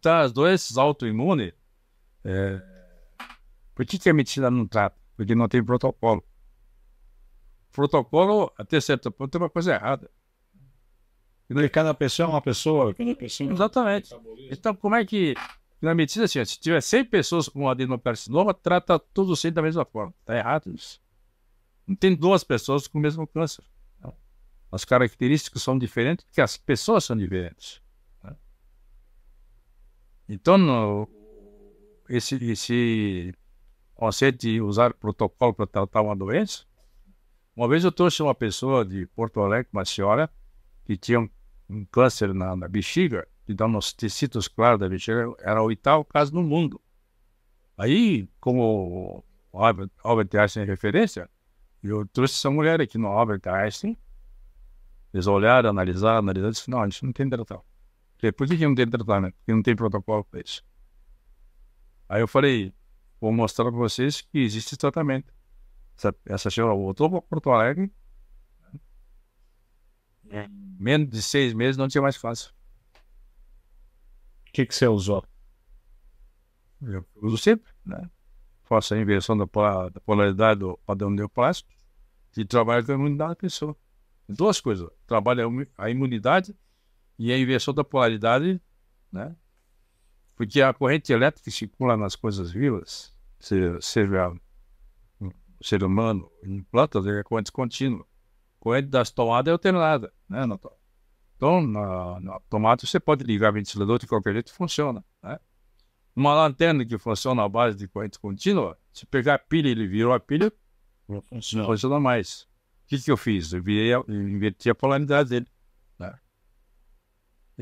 muitas doenças autoimunes, é... por que, que a medicina não trata? Porque não tem protocolo. Protocolo, até certo ponto, tem é uma coisa errada. E é cada pessoa é uma pessoa. Exatamente. Então, como é que. Na medicina, assim, se tiver 100 pessoas com adenocarcinoma, trata todos 100 da mesma forma. Está errado isso. Não tem duas pessoas com o mesmo câncer. Então, as características são diferentes porque as pessoas são diferentes. Então, no, esse, esse conceito de usar protocolo para tratar uma doença. Uma vez eu trouxe uma pessoa de Porto Alegre, uma senhora, que tinha um, um câncer na, na bexiga, que dá nos tecidos claros da bexiga, era o oitavo caso no mundo. Aí, como Albert, Albert Einstein é referência, eu trouxe essa mulher aqui no Albert Einstein, eles olharam, analisaram, analisaram, e disseram, não, a gente não tem tratamento. Depois é que não tem tratamento? Né? Porque não tem protocolo para isso. Aí eu falei, vou mostrar para vocês que existe tratamento. Essa, essa senhora voltou para Porto Alegre. Né? É. Menos de seis meses não tinha mais fácil. O que, que você usou? Eu uso sempre, né? Faço a inversão da, da polaridade do padrão neoplástico e trabalho com a imunidade da pessoa. Duas coisas. Trabalho a imunidade e a é inversão da polaridade, né? Porque a corrente elétrica que circula nas coisas vivas, seja, seja um ser humano, em plantas, é corrente contínua. A corrente das tomadas é alternada, né, Natal? Então, na, na, tomada você pode ligar ventilador de qualquer jeito funciona, né? Uma lanterna que funciona à base de corrente contínua, se pegar a pilha e ele virou a pilha, não funciona mais. O que, que eu fiz? Eu, virei, eu inverti a polaridade dele. Né?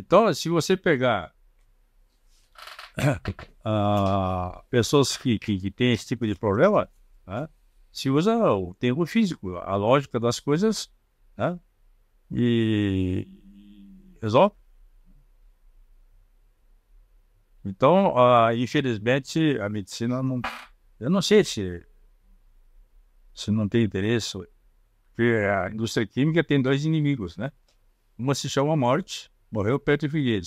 Então, se você pegar uh, pessoas que, que, que têm esse tipo de problema, né, se usa o termo físico, a lógica das coisas, né, e resolve. Então, uh, infelizmente, a medicina não. Eu não sei se, se não tem interesse, porque a indústria química tem dois inimigos, né? Uma se chama morte morreu de Figueiredo.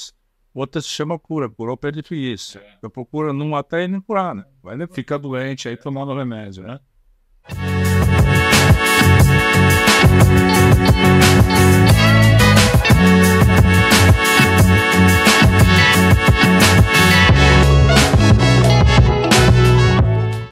Outra se chama cura, curou de Figueiredo. Eu é. procuro não até nem curar, né? Vai, né? fica doente aí tomando remédio, né?